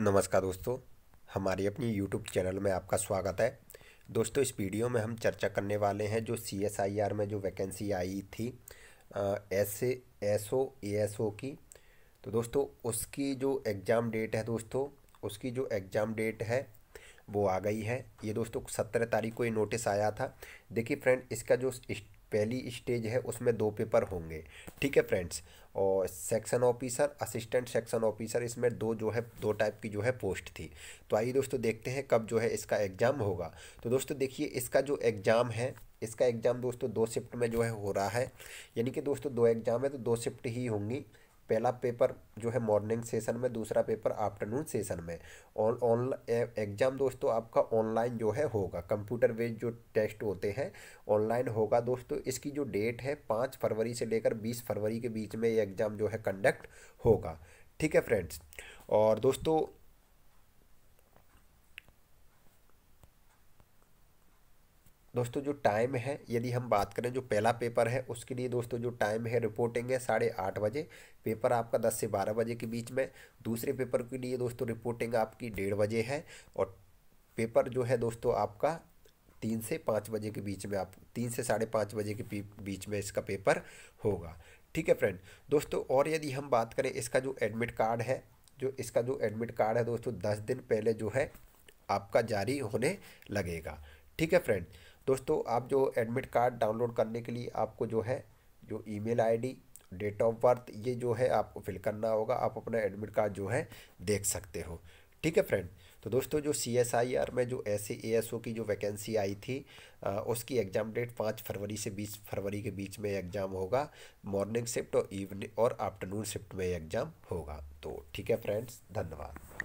नमस्कार दोस्तों हमारी अपनी यूट्यूब चैनल में आपका स्वागत है दोस्तों इस वीडियो में हम चर्चा करने वाले हैं जो सी एस आई आर में जो वैकेंसी आई थी S S O A S O की तो दोस्तों उसकी जो एग्ज़ाम डेट है दोस्तों उसकी जो एग्ज़ाम डेट है वो आ गई है ये दोस्तों सत्रह तारीख को ये नोटिस आया था देखिए फ्रेंड इसका जो इस पहली स्टेज है उसमें दो पेपर होंगे ठीक है फ्रेंड्स और section officer assistant section officer इसमें दो जो है दो टाइप की जो है पोस्ट थी तो आइए दोस्तों देखते हैं कब जो है इसका एग्ज़ाम होगा तो दोस्तों देखिए इसका जो एग्ज़ाम है इसका एग्ज़ाम दोस्तों दो शिफ्ट में जो है हो रहा है यानी कि दोस्तों दो एग्ज़ाम है तो दो शिफ्ट ही होंगी पहला पेपर जो है मॉर्निंग सेशन में दूसरा पेपर आफ्टरनून सेशन में और ऑन एग्ज़ाम दोस्तों आपका ऑनलाइन जो है होगा कंप्यूटर बेस्ड जो टेस्ट होते हैं ऑनलाइन होगा दोस्तों इसकी जो डेट है पाँच फरवरी से लेकर बीस फरवरी के बीच में ये एग्ज़ाम जो है कंडक्ट होगा ठीक है फ्रेंड्स और दोस्तों दोस्तों जो टाइम है यदि हम बात करें जो पहला पेपर है उसके लिए दोस्तों जो टाइम है रिपोर्टिंग है साढ़े आठ बजे पेपर आपका दस से बारह बजे के बीच में दूसरे पेपर के लिए दोस्तों रिपोर्टिंग आपकी डेढ़ बजे है और पेपर जो है दोस्तों आपका तीन से पाँच बजे के बीच में आप तीन से साढ़े पाँच बजे के बीच में इसका पेपर होगा ठीक है फ्रेंड दोस्तों और यदि हम बात करें इसका जो एडमिट कार्ड है जो इसका जो एडमिट कार्ड है दोस्तों दस दिन पहले जो है आपका जारी होने लगेगा ठीक है फ्रेंड दोस्तों आप जो एडमिट कार्ड डाउनलोड करने के लिए आपको जो है जो email ID date of birth ये जो है आपको फिल करना होगा आप अपना एडमिट कार्ड जो है देख सकते हो ठीक है फ्रेंड तो दोस्तों जो सी एस आई आर में जो ऐसे ए एस ओ की जो वैकेंसी आई थी आ, उसकी एग्ज़ाम डेट पाँच फरवरी से बीस फरवरी के बीच में एग्ज़ाम होगा मॉर्निंग शिफ्ट और इवनिंग और आफ्टरनून शिफ्ट में एग्ज़ाम होगा तो ठीक है फ्रेंड्स धन्यवाद